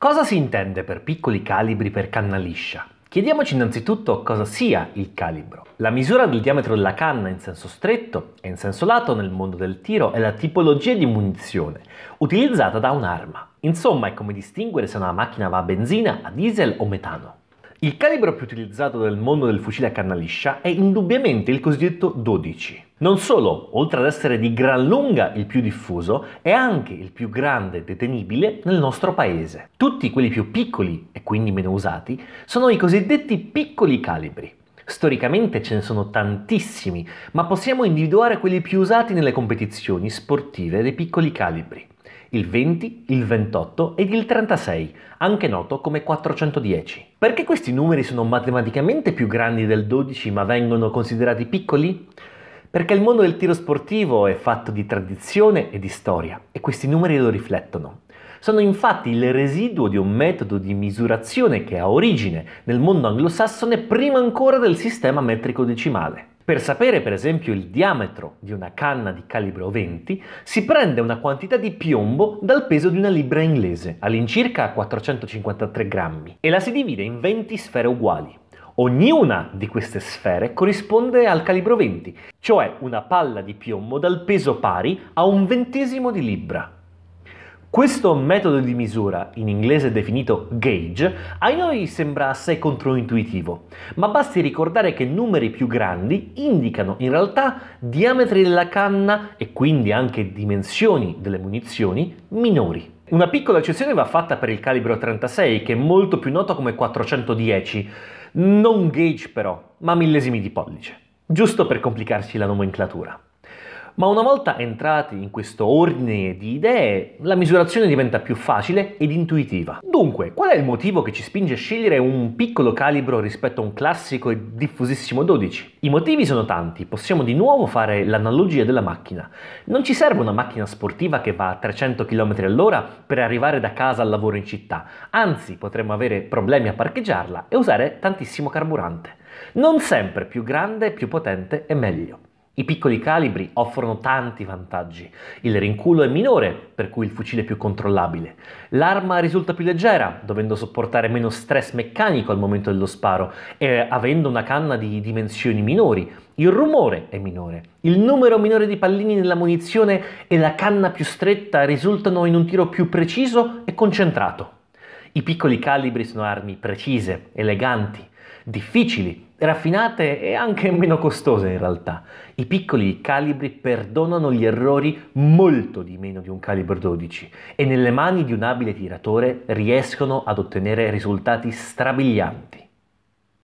Cosa si intende per piccoli calibri per canna liscia? Chiediamoci innanzitutto cosa sia il calibro. La misura del diametro della canna in senso stretto e in senso lato nel mondo del tiro è la tipologia di munizione utilizzata da un'arma. Insomma, è come distinguere se una macchina va a benzina, a diesel o metano. Il calibro più utilizzato nel mondo del fucile a canna liscia è indubbiamente il cosiddetto 12. Non solo, oltre ad essere di gran lunga il più diffuso, è anche il più grande detenibile nel nostro paese. Tutti quelli più piccoli, e quindi meno usati, sono i cosiddetti piccoli calibri. Storicamente ce ne sono tantissimi, ma possiamo individuare quelli più usati nelle competizioni sportive dei piccoli calibri il 20, il 28 ed il 36, anche noto come 410. Perché questi numeri sono matematicamente più grandi del 12 ma vengono considerati piccoli? Perché il mondo del tiro sportivo è fatto di tradizione e di storia e questi numeri lo riflettono. Sono infatti il residuo di un metodo di misurazione che ha origine nel mondo anglosassone prima ancora del sistema metrico decimale. Per sapere per esempio il diametro di una canna di calibro 20 si prende una quantità di piombo dal peso di una libra inglese, all'incirca 453 grammi, e la si divide in 20 sfere uguali. Ognuna di queste sfere corrisponde al calibro 20, cioè una palla di piombo dal peso pari a un ventesimo di libra. Questo metodo di misura, in inglese definito gauge, a noi sembra assai controintuitivo, ma basti ricordare che numeri più grandi indicano in realtà diametri della canna e quindi anche dimensioni delle munizioni minori. Una piccola eccezione va fatta per il calibro 36, che è molto più noto come 410, non gauge però, ma millesimi di pollice, giusto per complicarsi la nomenclatura. Ma una volta entrati in questo ordine di idee, la misurazione diventa più facile ed intuitiva. Dunque, qual è il motivo che ci spinge a scegliere un piccolo calibro rispetto a un classico e diffusissimo 12? I motivi sono tanti, possiamo di nuovo fare l'analogia della macchina. Non ci serve una macchina sportiva che va a 300 km all'ora per arrivare da casa al lavoro in città, anzi potremmo avere problemi a parcheggiarla e usare tantissimo carburante. Non sempre più grande, più potente e meglio. I piccoli calibri offrono tanti vantaggi. Il rinculo è minore, per cui il fucile è più controllabile. L'arma risulta più leggera, dovendo sopportare meno stress meccanico al momento dello sparo e avendo una canna di dimensioni minori. Il rumore è minore. Il numero minore di pallini nella munizione e la canna più stretta risultano in un tiro più preciso e concentrato. I piccoli calibri sono armi precise, eleganti, difficili, raffinate e anche meno costose in realtà. I piccoli calibri perdonano gli errori molto di meno di un calibro 12 e nelle mani di un abile tiratore riescono ad ottenere risultati strabilianti.